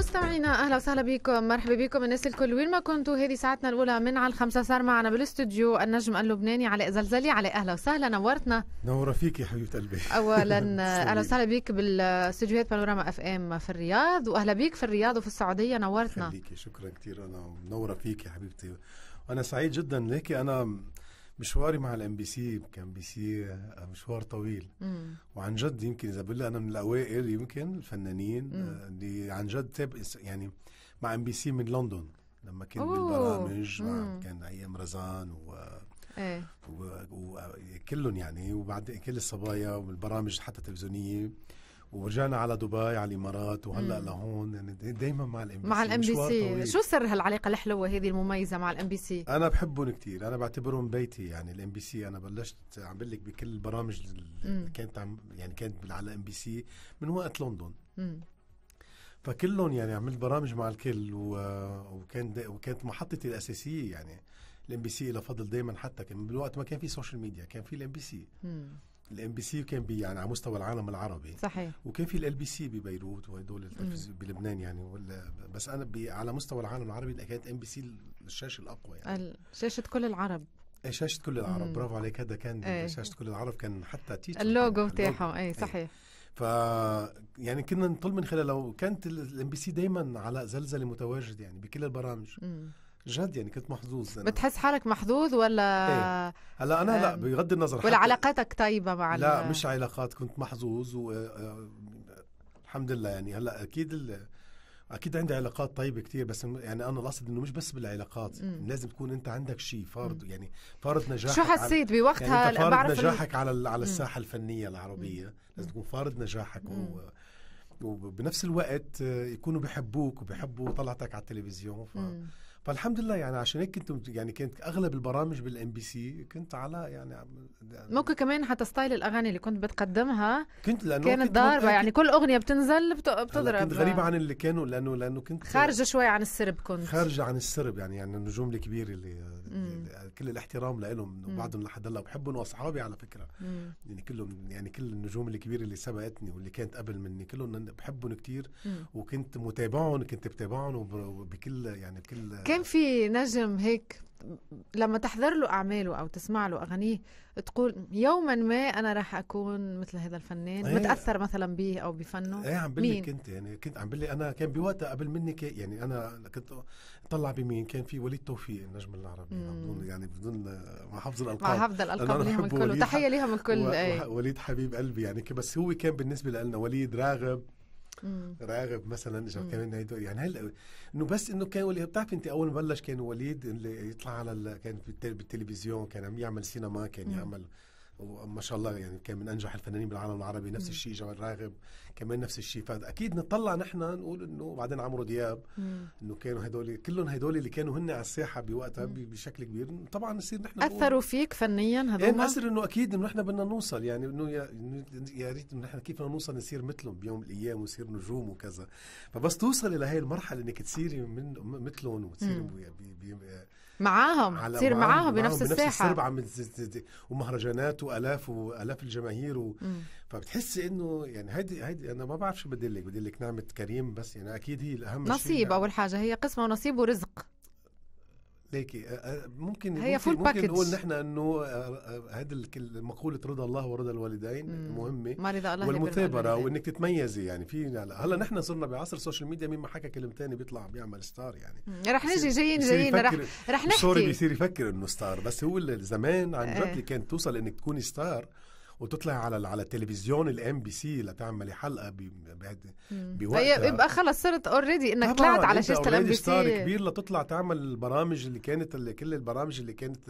مستمعينا اهلا وسهلا بكم مرحبا بكم الناس الكل وين ما كنتوا هذه ساعتنا الاولى من على الخمسة صار معنا بالاستوديو النجم اللبناني علاء زلزلي علاء اهلا وسهلا نورتنا نورة فيك يا حبيبة قلبي اولا اهلا وسهلا بك بالاستديوهات بانوراما اف ام في الرياض واهلا بك في الرياض وفي السعودية نورتنا خليكي شكرا كثير انا منورة فيك يا حبيبتي انا سعيد جدا ليكي انا مشواري مع الام بي سي كان بي سي آه، مشوار طويل مم. وعن جد يمكن اذا بقول انا من الاوائل يمكن الفنانين آه، اللي عن جد تاب يعني مع ام بي سي من لندن لما كنت بالبرامج مع كان ايام رزان و ايه وكلهم يعني وبعد كل الصبايا والبرامج حتى تلفزيونيه ورجعنا على دبي على الامارات وهلا لهون يعني دائما مع الام بي سي مع الام بي سي شو سر هالعلاقه الحلوه هذه المميزه مع الام بي سي انا بحبهم كثير انا بعتبرهم بيتي يعني الام بي سي انا بلشت عم بقول لك بكل البرامج اللي كانت عم يعني كانت على ام بي سي من وقت لندن فكلهم يعني عملت برامج مع الكل وكان وكانت محطتي الاساسيه يعني الام بي سي لها فضل دائما حتى كان بالوقت ما كان في سوشيال ميديا كان في الام بي سي الام بي سي كان بي يعني على مستوى العالم العربي صحيح وكان في الال بي سي ببيروت وهدول التلفزيون بلبنان يعني ولا بس انا على مستوى العالم العربي كانت ام بي سي الشاشه الاقوى يعني شاشه كل العرب إيه، شاشة كل العرب مم. برافو عليك هذا كان ايه. شاشة كل العرب كان حتى تيتو اللوجو بتاعه اي إيه. صحيح ايه. ف يعني كنا نطل من خلاله كانت الام بي سي دايما على زلزلة متواجد يعني بكل البرامج مم. جد يعني كنت محظوظ أنا. بتحس حالك محظوظ ولا ايه. هلا انا لا بغض النظر ولا علاقاتك طيبه مع لا مش علاقات كنت محظوظ و آه، الحمد لله يعني هلا اكيد ال... اكيد عندي علاقات طيبه كثير بس يعني انا قصد انه مش بس بالعلاقات مم. لازم تكون انت عندك شيء فارض يعني فارض نجاحك شو حسيت بوقتها يعني انت فارض نجاحك على ال... على الساحه الفنيه العربيه مم. لازم تكون فارض نجاحك مم. و... وبنفس الوقت يكونوا بحبوك وبحبوا طلعتك على التلفزيون ف... فالحمد لله يعني عشان هيك كنت يعني كانت اغلب البرامج بالام بي سي كنت على يعني, ممكن يعني كمان حتى ستايل الاغاني اللي كنت بتقدمها كنت لانه كانت ضاربه يعني كل اغنيه بتنزل بتضرب كنت غريبه عن اللي كانوا لانه لانه كنت خارجه شوي عن السرب كنت خارجه عن السرب يعني يعني النجوم الكبيره اللي يعني كل الاحترام لهم وبعضهم لحد هلا بحبهم واصحابي على فكره مم. يعني كلهم يعني كل النجوم الكبيره اللي سبقتني واللي كانت قبل مني كلهم بحبهم كثير وكنت متابعهم كنت بتابعهم وبكل يعني بكل كان في نجم هيك لما تحضر له اعماله او تسمع له اغانيه تقول يوما ما انا راح اكون مثل هذا الفنان ايه متاثر مثلا به او بفنه ايه عم بقول لك انت يعني كنت عم بقول انا كان بوقتها قبل مني يعني انا كنت طلع بمين كان في وليد توفيق النجم العربي يعني بدون مع حفظ الالقاب مع حفظ الالقاب ليهم الكل وتحيه ليهم الكل و... إيه. وليد حبيب قلبي يعني بس هو كان بالنسبه لنا وليد راغب راغب مثلا اجى كمان هدول يعني هلا انه بس انه كان وليد بتعرفي انت اول ما بلش كان وليد اللي يطلع على ال... كان بالتلفزيون كان عم يعمل سينما كان يعمل مم. وما شاء الله يعني كان من انجح الفنانين بالعالم العربي نفس الشيء جمال راغب كمان نفس الشيء فاكيد نطلع نحن نقول انه بعدين عمرو دياب انه كانوا هدول كلهم هدول اللي كانوا هن على الساحه بوقتها بشكل كبير طبعا نصير نحن اثروا فيك فنيا إيه، هذول يعني اثر انه اكيد انه نحن بدنا نوصل يعني انه يا ريت نحن كيف بدنا نوصل نصير مثلهم بيوم من الايام ونصير نجوم وكذا فبس توصلي لهي المرحله انك تصيري من مثلهم وتصيري معاهم تصير معاهم, معاهم بنفس الساحه بنفس السرب ومهرجانات والاف والاف الجماهير و... فبتحس انه يعني هيدي هيدي انا ما بعرف شو بدي لك بدي لك نعمه كريم بس يعني اكيد هي الاهم نصيب شيء يعني. اول حاجه هي قسمه ونصيب ورزق ليكي ممكن هي ممكن, ممكن نقول نحن انه هذا مقوله رضا الله ورضا الوالدين مهمه ما رضا الله والمثابره وانك تتميزي يعني في يعني، هلا نحن صرنا بعصر السوشيال ميديا مين ما حكى كلمتين بيطلع بيعمل ستار يعني رح نجي جايين جايين رح رح نحكي سوري بيصير يفكر انه ستار بس هو زمان عن جد اللي كانت توصل انك تكوني ستار وتطلع على على التلفزيون الام بي سي لتعملي حلقه بوقت طيب، يبقى خلص صرت اوريدي انك طلعت على شاشه الام بي سي كبير لتطلع تعمل البرامج اللي كانت اللي كل البرامج اللي كانت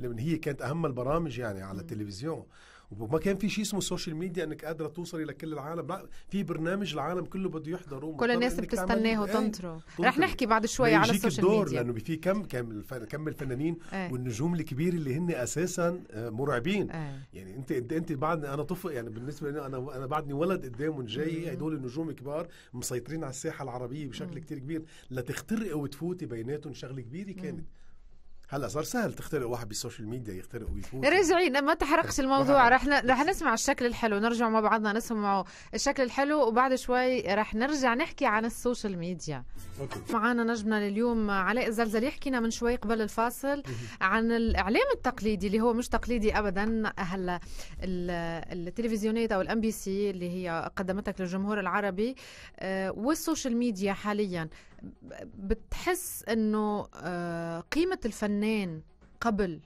اللي هي كانت اهم البرامج يعني على التلفزيون وما كان في شيء اسمه السوشيال ميديا انك قادره توصلي لكل العالم لا في برنامج العالم كله بده يحضره كل الناس بتستناه وتنطره إيه، رح نحكي بعد شوي على السوشيال الدور ميديا لانه في كم كم كم الفنانين ايه. والنجوم الكبير اللي هن اساسا آه، مرعبين ايه. يعني انت انت انت بعد انا طفل يعني بالنسبه لي انا انا بعدني ولد قدامهم جاي هدول النجوم كبار مسيطرين على الساحه العربيه بشكل كتير كبير لتخترقي وتفوتي بيناتهم شغله كبيره كانت مم. هلا صار سهل تخترق واحد بالسوشيال ميديا يخترق ويفوت رجعي ما تحرقش الموضوع رح ن... رح نسمع الشكل الحلو نرجع مع بعضنا نسمعه الشكل الحلو وبعد شوي رح نرجع نحكي عن السوشيال ميديا أوكي. معنا نجمنا لليوم علاء الزلزالي يحكينا من شوي قبل الفاصل عن الاعلام التقليدي اللي هو مش تقليدي ابدا هلا التلفزيونات او الام بي سي اللي هي قدمتك للجمهور العربي آه، والسوشيال ميديا حاليا بتحس انه آه، قيمه الفنان قبل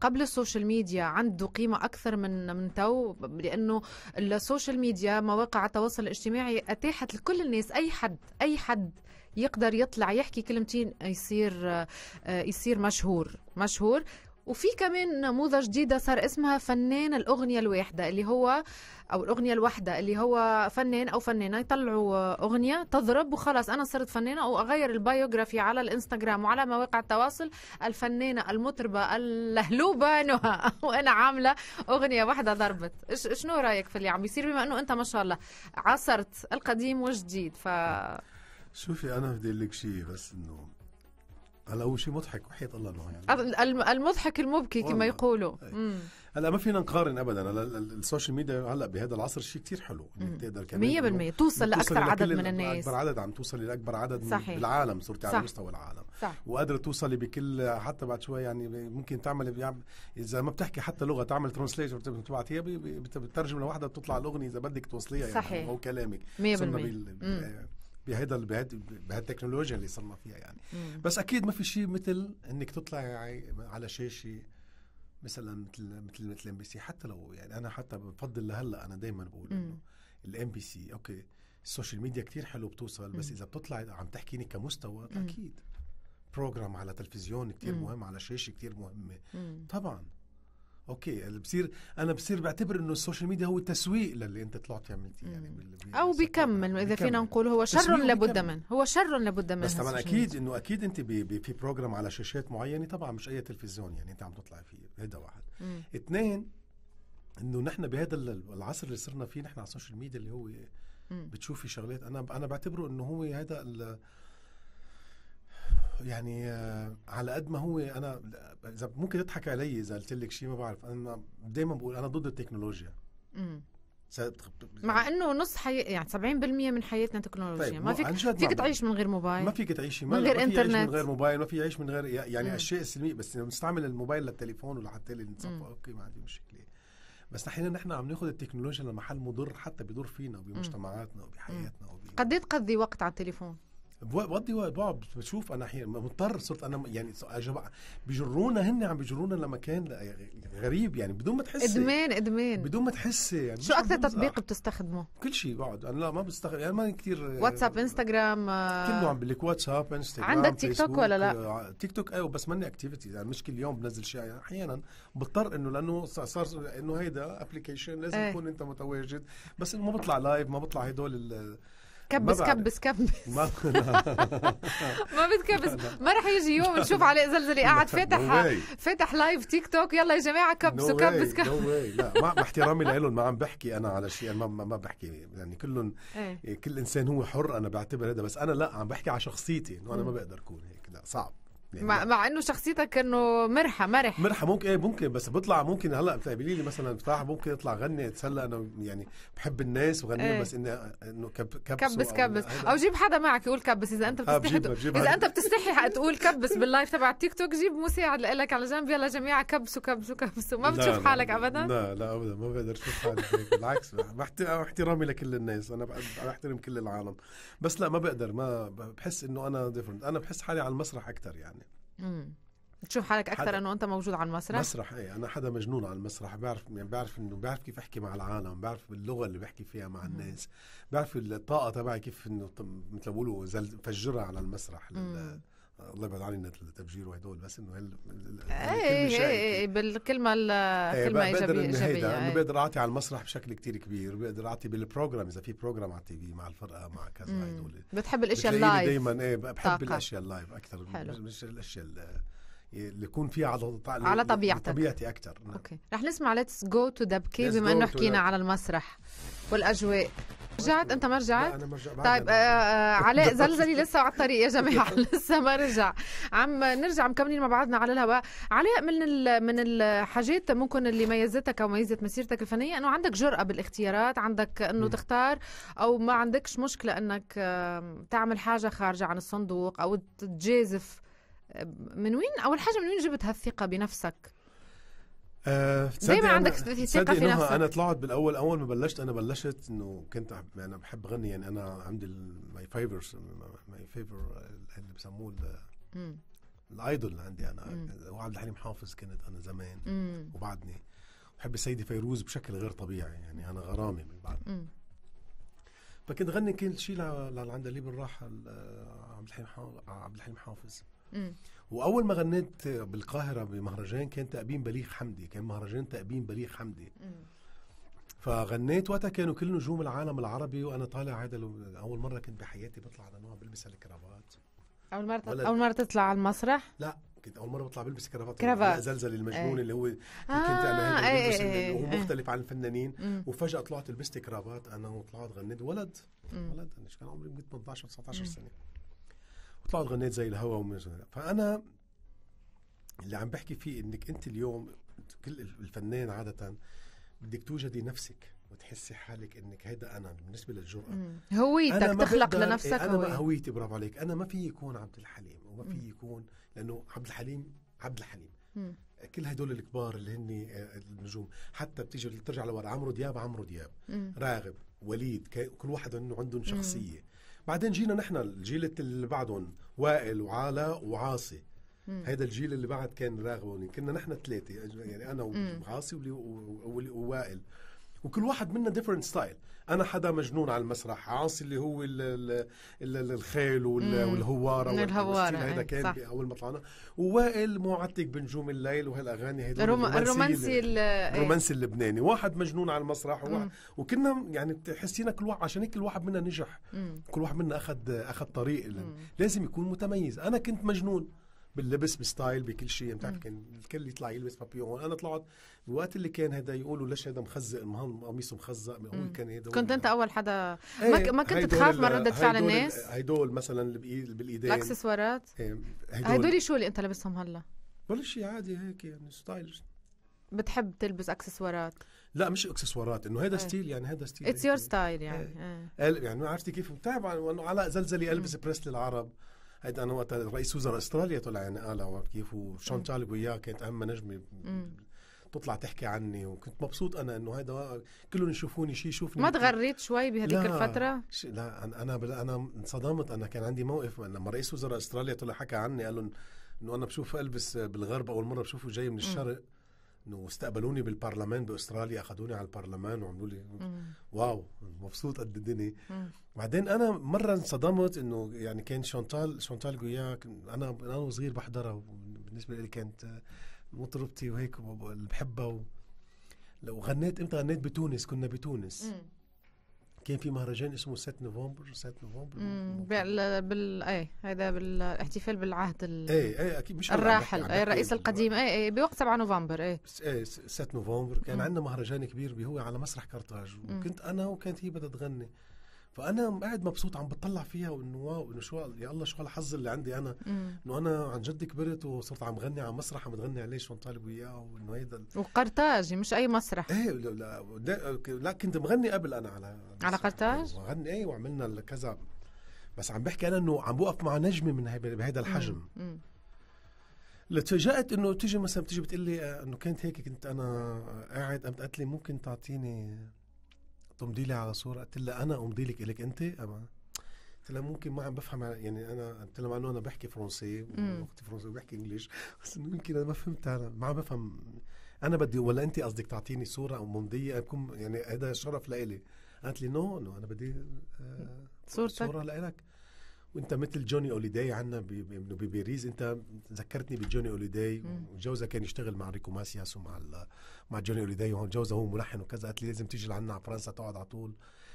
قبل السوشيال ميديا عنده قيمة أكثر من من تو لأنه السوشيال ميديا مواقع التواصل الاجتماعي أتاحت لكل الناس أي حد أي حد يقدر يطلع يحكي كلمتين يصير آه، يصير مشهور مشهور وفي كمان نموذج جديده صار اسمها فنان الاغنيه الواحده اللي هو او الاغنيه الواحده اللي هو فنان او فنانه يطلعوا اغنيه تضرب وخلاص انا صرت فنانه او اغير البايوغرافي على الانستغرام وعلى مواقع التواصل الفنانه المطربه اللهلوبه نهى وانا عامله اغنيه واحده ضربت شنو رايك في اللي عم بيصير بما انه انت ما شاء الله عصرت القديم والجديد ف شوفي انا بدي اقول لك شيء بس انه هلا هو شيء مضحك وحياة الله انه يعني المضحك المبكي كما يقولوا إيه. هلا ما فينا نقارن ابدا هلا السوشيال ميديا هلا بهذا العصر شيء كثير حلو انك تقدر كمان 100% توصل لاكثر عدد من الناس اكبر عدد عم توصلي لاكبر عدد صحيح. بالعالم صرتي يعني على مستوى العالم صح. وقادره توصلي بكل حتى بعد شوي يعني ممكن تعمل يعني اذا ما بتحكي حتى لغه تعمل ترانسليشن بتبعتيها بتترجم لوحدها بتطلع الاغنيه اذا بدك توصليها يعني صحيح. او كلامك 100% بهيدا بهالتكنولوجيا اللي صرنا فيها يعني مم. بس اكيد ما في شيء مثل انك تطلعي على شاشه مثلا مثل مثل مثل ام بي سي حتى لو يعني انا حتى بفضل لهلا انا دائما بقول انه الام بي سي اوكي السوشيال ميديا كتير حلو بتوصل بس مم. اذا بتطلع عم تحكيني كمستوى اكيد بروجرام على تلفزيون كتير مم. مهم على شاشه كتير مهمه مم. طبعا اوكي اللي بصير انا بصير بعتبر انه السوشيال ميديا هو تسويق للي انت طلعتي عملتيه يعني او بيكمل اذا فينا نقول هو شر لابد منه هو شر لابد منه بس طبعا اكيد انه اكيد انت بي بي في بروجرام على شاشات معينه طبعا مش اي تلفزيون يعني انت عم تطلعي فيه هيدا واحد اثنين انه نحن بهذا العصر اللي صرنا فيه نحن على السوشيال ميديا اللي هو بتشوفي شغلات انا انا بعتبره انه هو هذا يعني آه، على قد ما هو انا اذا ممكن تضحك علي اذا قلت لك شيء ما بعرف انا دائما بقول انا ضد التكنولوجيا امم مع انه نص حي... يعني 70% من حياتنا تكنولوجيا طيب ما فيك فيك تعيش من غير موبايل ما فيك تعيش من غير ما انترنت من غير موبايل ما في عيش من غير يعني مم. اشياء سلميه بس يعني بنستعمل الموبايل للتليفون ولحتى اللي اوكي ما عندي مشكله بس احيانا نحن عم ناخذ التكنولوجيا لمحل مضر حتى بيضر فينا وبمجتمعاتنا وبحياتنا قد ايه تقضي وقت على التليفون؟ بودي بقعد بشوف انا حين مضطر صرت انا يعني بجرونا هن عم بجرونا لمكان يعني غريب يعني بدون ما تحسي ادمان ادمان بدون ما تحسي يعني شو اكثر تطبيق آه، بتستخدمه؟ كل شيء بقعد انا لا ما بستخدم يعني ما كثير آه، واتساب انستغرام آه، كله عم بقول لك واتساب انستغرام عندك تيك توك ولا لا؟ تيك توك ايوه بس ماني اكتيفيتيز يعني مش كل يوم بنزل شيء يعني احيانا بضطر انه لانه صار انه هيدا ابلكيشن لازم تكون ايه. انت متواجد بس انه ما بطلع لايف ما بطلع هدول كبس كبس كبس ما بتكبس ما رح يجي يوم نشوف عليه زلزلي قاعد فاتح فاتح لايف تيك توك يلا يا جماعه كبسوا كبس كبس لا مع احترامي لهم ما عم بحكي انا على شيء ما ما بحكي يعني كلهم إيه. كل انسان هو حر انا بعتبر هذا بس انا لا عم بحكي على شخصيتي انه انا ما بقدر اكون هيك لا صعب يعني مع, مع انه شخصيتك انه مرحه مرح مرحه ممكن ايه ممكن بس بطلع ممكن هلا بتقابلي لي مثلا بصراحه ممكن اطلع غني اتسلى انا يعني بحب الناس وغني ايه. بس انه انه كب كبس كبس كبس او, أو جيب حدا معك يقول كبس اذا انت آه، بتستحي اذا انت بتستحي تقول كبس باللايف تبع التيك توك جيب مساعد لك على جنب يلا جميعا كبسوا كبسوا كبسوا ما بتشوف لا حالك لا ابدا لا لا ابدا ما بقدر اشوف حالي بالعكس احترامي لكل الناس انا بحترم كل العالم بس لا ما بقدر ما بحس انه انا ديفرنت انا بحس حالي على المسرح اكثر يعني امم بتشوف حالك اكثر انه انت موجود على المسرح؟ مسرح اي انا حدا مجنون على المسرح بعرف يعني بعرف انه بعرف كيف احكي مع العالم، بعرف اللغه اللي بحكي فيها مع الناس، بعرف الطاقه تبعي كيف انه مثل ما بقولوا فجرها على المسرح لل... الله يبعد عني التفجير وهدول بس انه هل إيه،, إيه،, ايه بالكلمه الكلمه إيه، ايجابيه بقدر انه بقدر اعطي على المسرح بشكل كتير كبير بقدر اعطي بالبروجرام اذا في بروجرام على التي في مع الفرقه مع كذا هدول بتحب الاشياء اللايف دائما ايه بحب الاشياء اللايف اكثر حلو. مش الاشياء اللي يكون فيها على على طبيعتك طبيعتي اكثر نعم. اوكي رح نسمع ليتس جو تو دبكي بما انه حكينا على المسرح والاجواء رجعت انت ما رجعت؟ انا ما طيب، رجعت طيب آه علاء زلزلي لسه على الطريق يا جماعه لسه ما رجع عم نرجع مكملين مع بعضنا على الهواء علاء من من الحاجات ممكن اللي ميزتك او ميزت مسيرتك الفنيه انه عندك جرأه بالاختيارات عندك انه تختار او ما عندكش مشكله انك تعمل حاجه خارجه عن الصندوق او تجازف من وين اول حاجه من وين جبت هالثقه بنفسك آه، دايما عندك ثقه في نفسك انا طلعت بالاول اول ما بلشت انا بلشت انه كنت يعني انا بحب غني يعني انا عندي ماي فيفرز ماي فيفر اللي بسموه الايدول عندي انا هو عبد الحليم حافظ كنت انا زمان مم. وبعدني بحب السيده فيروز بشكل غير طبيعي يعني انا غرامي من بعد مم. فكنت غني كل شيء لعند اللي راح عبد الحليم عبد الحليم حافظ واول ما غنيت بالقاهره بمهرجان كان تأبين بليغ حمدي كان مهرجان تأبين بليغ حمدي فغنيت وقتها كانوا كل نجوم العالم العربي وانا طالع هذا اول مره كنت بحياتي بطلع على نوع بلبس الكرافات اول مره اول مره تطلع على المسرح لا كنت اول مره بطلع بلبس كرافات كرافات زلزل المجنون ايه. اللي هو آه كنت انا هذا آه، ايه ايه اللي هو إيه. مختلف عن الفنانين مم. وفجاه طلعت لبست كرافات انا وطلعت غنيت ولد مم. ولد انا كان عمري 18 19 سنه طلعت غنيت زي الهوا فانا اللي عم بحكي فيه انك انت اليوم كل الفنان عاده بدك توجدي نفسك وتحسي حالك انك هيدا انا بالنسبه للجرأه هويتك تخلق لنفسك إيه، انا هويتي برافو عليك انا ما في يكون عبد الحليم وما في يكون لانه عبد الحليم عبد الحليم مم. كل هدول الكبار اللي هن آه، النجوم حتى بتيجي ترجع لورا عمرو دياب عمرو دياب مم. راغب وليد كل واحد عنده شخصيه شخصيه بعدين جينا نحن الجيل اللي بعدهم وائل وعلاء وعاصي هيدا الجيل اللي بعد كان راغبون كنا نحن ثلاثه يعني انا وعاصي ووائل وكل واحد منا ديفرنت ستايل انا حدا مجنون على المسرح عاصي اللي هو الـ الـ الـ الخيل والهواره والهواره هذا إيه، كان صح. اول ما طلعنا ووائل معتق بنجوم الليل وهالاغاني هذول الروم الرومانسي إيه. الرومانسي اللبناني واحد مجنون على المسرح وواحد وكنا يعني بتحسينا كل واحد عشان هيك كل واحد منا نجح مم. كل واحد منا اخذ اخذ طريق لازم يكون متميز انا كنت مجنون باللبس بستايل بكل شيء بتعرف كان الكل يطلع يلبس بابيون انا طلعت الوقت اللي كان هذا يقولوا ليش هذا مخزق المهم قميصه مخزق هو كان هذا كنت انت اول حدا إيه، ما, ما كنت تخاف من رده فعل الناس هدول مثلا اللي بالايدين الاكسسوارات هدول إيه، شو اللي انت لابسهم هلا ولا شيء عادي هيك يعني ستايلش بتحب تلبس اكسسوارات لا مش اكسسوارات انه هذا إيه. ستيل يعني هذا ستيل اتس يور ستايل يعني ايه. يعني عرفتي كيف بتعرف انه علاء زلزلي البس بريس للعرب هيدا انا وقت رئيس وزراء استراليا طلع يعني قال كيف وشانتال وياه كانت اهم نجمه تطلع تحكي عني وكنت مبسوط انا انه هيدا كلهم يشوفوني شيء يشوفني ما تغريت شوي بهذيك الفتره؟ لا انا انا انصدمت انا كان عندي موقف لما رئيس وزراء استراليا طلع حكى عني قال لهم انه انا بشوف البس بالغرب اول مره بشوفه جاي من الشرق م. انه استقبلوني بالبرلمان باستراليا اخذوني على البرلمان وعملوا لي واو مبسوط قد الدنيا بعدين انا مره انصدمت انه يعني كان شانتال شانتال جويا انا انا وصغير بحضرها بالنسبه لي كانت مطربتي وهيك اللي بحبها و... لو غنيت امتى غنيت بتونس كنا بتونس كان في مهرجان اسمه 7 نوفمبر 7 نوفمبر بال بال اي هذا بالاحتفال بالعهد ال... اي اي اكيد مش الراحل اي الرئيس القديم اي اي بوقت 7 نوفمبر اي اي 7 نوفمبر كان عندنا مهرجان كبير هو على مسرح كرطاج وكنت انا وكانت هي بدها تغني فانا قاعد مبسوط عم بتطلع فيها وانه واو انه شو يا الله شو الحظ اللي عندي انا انه انا عن جد كبرت وصرت عم غني على مسرح عم تغني عليه شو طالب وياه وانه هيدا وقرطاجي يعني مش اي مسرح ايه لا, لا, لا كنت مغني قبل انا على على قرطاج؟ وغني ايه وعملنا كذا بس عم بحكي انا انه عم بوقف مع نجمه من بهيدا الحجم لتفاجأت انه تيجي مثلا بتيجي بتقول لي آه، انه كانت هيك كنت انا قاعد قامت قالت لي ممكن تعطيني تمضي لي على صوره قلت لها انا امضي لك الك انت أما قلت لها ممكن ما عم بفهم يعني انا قلت لها مع انه انا بحكي فرنسي واختي فرنسي وبحكي انجليش بس يمكن انا ما فهمت انا ما عم بفهم انا بدي ولا انت قصدك تعطيني صوره او ممضيه اكون يعني هذا شرف لإلي قالت لي نو نو انا بدي آه صورتك صوره لإلك وانت مثل جوني اوليداي عندنا بباريس انت ذكرتني بجوني اوليداي وجوزها كان يشتغل مع ريكو ماسياس ومع مع جوني اوليداي وجوزها هو ملحن وكذا قالت لي لازم تيجي لعنا على فرنسا تقعد على طول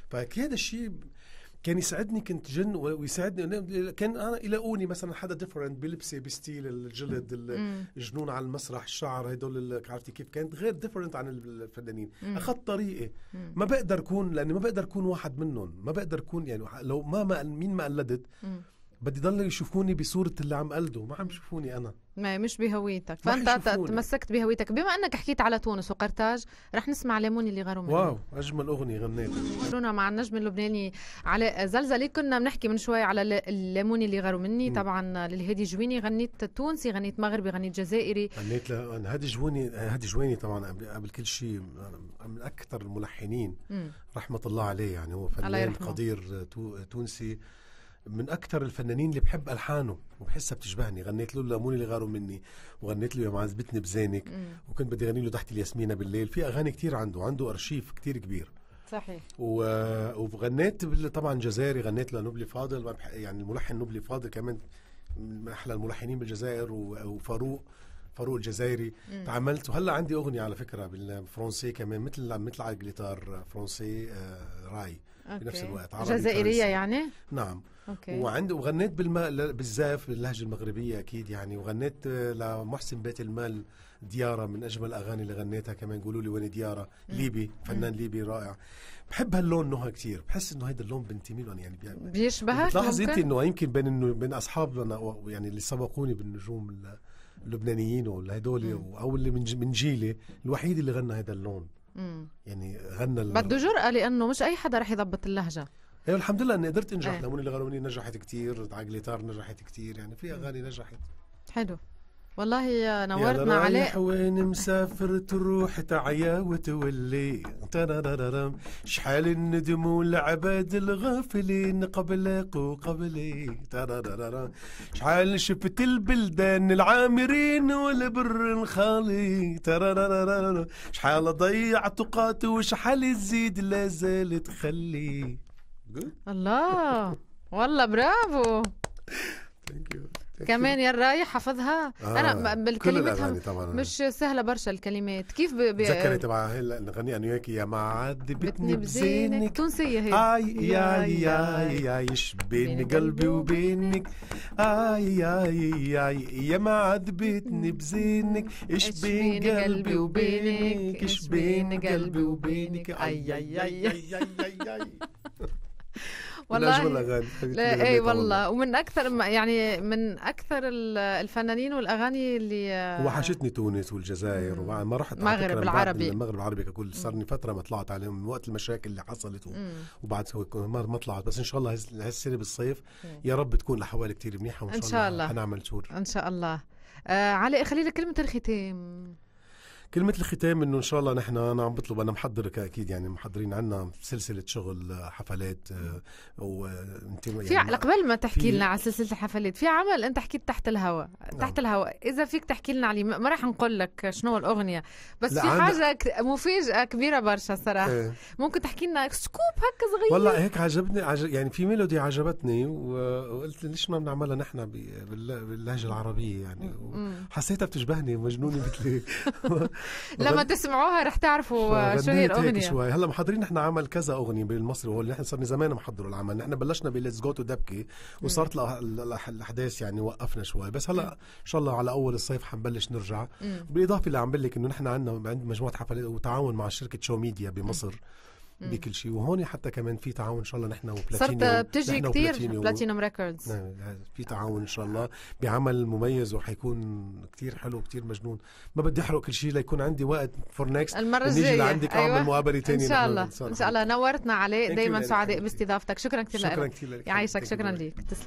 فهذا الشيء كان يسعدني كنت جن ويساعدني كان انا يلاقوني مثلا حدا ديفرنت بلبسه بستيل الجلد الجنون على المسرح الشعر هدول عرفتي كيف كانت غير ديفرنت عن الفنانين اخذت طريقي ما بقدر كون لاني ما بقدر كون واحد منهم ما بقدر كون يعني لو ما, ما مين ما قلدت بدي ضل يشوفوني بصورة اللي عم قلده ما عم يشوفوني أنا ما مش بهويتك فأنت تمسكت بهويتك بما أنك حكيت على تونس وقرطاج رح نسمع ليموني اللي غاروا واو أجمل أغنية غنيتها مع النجم اللبناني علاء زلزلي كنا بنحكي من شوي على الليموني اللي غاروا مني طبعا للهادي جويني غنيت تونسي غنيت مغربي غنيت جزائري غنيت هادي جويني هادي جويني طبعا قبل, قبل كل شيء من أكثر الملحنين رحمة الله عليه يعني هو فنان قدير تونسي من اكثر الفنانين اللي بحب الحانه وبحسها بتشبهني غنيت له لاموني اللي غاروا مني وغنيت له يا معذبتني بزينك وكنت بدي اغني له تحت الياسمينه بالليل في اغاني كثير عنده عنده ارشيف كثير كبير صحيح و... وغنيت طبعا جزائري غنيت نوبلي فاضل يعني الملحن نوبلي فاضل كمان من احلى الملحنين بالجزائر وفاروق فاروق الجزائري مم. تعاملت وهلا عندي اغنيه على فكره بالفرنسي كمان مثل مثل على الجيتار فرنسي آه راي بنفس الوقت عربي جزائريه يعني نعم أوكي. وعند وغنيت بالما... بالزاف باللهجه المغربيه اكيد يعني وغنيت آه، لمحسن بيت المال ديارة من اجمل الاغاني اللي غنيتها كمان قولوا لي وين ديارة ليبي فنان مم. ليبي رائع بحب هاللون نهى كثير بحس انه هيدا اللون بنتمي له يعني بيشبهك بتلاحظ انت انه يمكن بين انه بين اصحابنا يعني اللي سبقوني بالنجوم اللبنانيين ولا هدول او اللي من جيلي الوحيد اللي غنى هذا اللون يعني غنى بده جرأة لأنه مش أي حدا رح يضبط اللهجة ايوه الحمد لله اني قدرت انجح ايه. لموني الغروني نجحت كثير عقلي تار نجحت كثير يعني في اغاني نجحت حلو والله يا نورتنا يا علاء وين مسافر تروح تعيا وتولي شحال الندم والعباد الغافلين قبلك وقبلي شحال شفت البلدان العامرين والبر الخالي شحال ضيعت وقات وشحال تزيد لا تخلي الله والله برافو Thank you. كمان يا الرايح حافظها آه. انا بالكلمات طبعا مش سهله برشا الكلمات كيف بتذكري تبع نغني انا وياك يا معاد بتني بزينك تونسيه هي اي اي اي اي بين قلبي وبينك اي اي اي يا معاد بتني بزينك ايش بين قلبي وبينك ايش بين قلبي وبينك اي اي اي اي اي والله ولا لا اي والله ومن اكثر يعني من اكثر الفنانين والاغاني اللي آه، وحشتني تونس والجزائر وما رحت المغرب العربي المغرب العربي ككل صارني فتره ما طلعت عليهم من وقت المشاكل اللي حصلت وبعد ما طلعت بس ان شاء الله هالسنه بالصيف يا رب تكون الاحوال كثير منيحه وان شاء الله حنعمل تور ان شاء الله آه علي خلي لك كلمه الختام كلمة الختام انه ان شاء الله نحن انا عم بطلب انا محضرك اكيد يعني محضرين عنا سلسلة شغل آه، حفلات آه، وانت آه، يعني في قبل ما تحكي لنا على سلسلة الحفلات في عمل انت حكيت تحت الهواء نعم. تحت الهواء اذا فيك تحكي لنا عليه ما راح نقول لك شنو الاغنية بس في حاجة مفاجأة كبيرة برشا صراحة ايه. ممكن تحكي لنا سكوب هكا صغير والله هيك عجبني عجب يعني في ميلودي عجبتني وقلت ليش ما بنعملها نحن باللهجة العربية يعني حسيتها بتشبهني مجنونة مثلي لما تسمعوها رح تعرفوا شو هي الاغنيه شوي هلا محضرين نحن عمل كذا اغنيه بالمصري اللي نحن صرنا زمان محضروا العمل نحن بلشنا بليتس جو تو دبكي وصارت الاحداث يعني وقفنا شوي بس هلا ان شاء الله على اول الصيف حنبلش نرجع بالاضافه اللي عم بقول لك انه نحن عندنا عند مجموعه حفلات وتعاون مع شركه شو ميديا بمصر بكل شيء وهون حتى كمان في تعاون ان شاء الله نحن وبلاتينيوم صرت بتجي كثير بلاتينيوم ريكوردز في تعاون ان شاء الله بعمل مميز وحيكون كثير حلو كثير مجنون ما بدي احرق كل شيء ليكون عندي وقت فور نيكست المره الجايه نيجي لعندك اعمل أيوة. مقابله ثانيه ان شاء الله ان شاء الله نورتنا عليك دايما سعداء باستضافتك شكرا كثير لك شكرا كثير لك يعيشك شكرا لك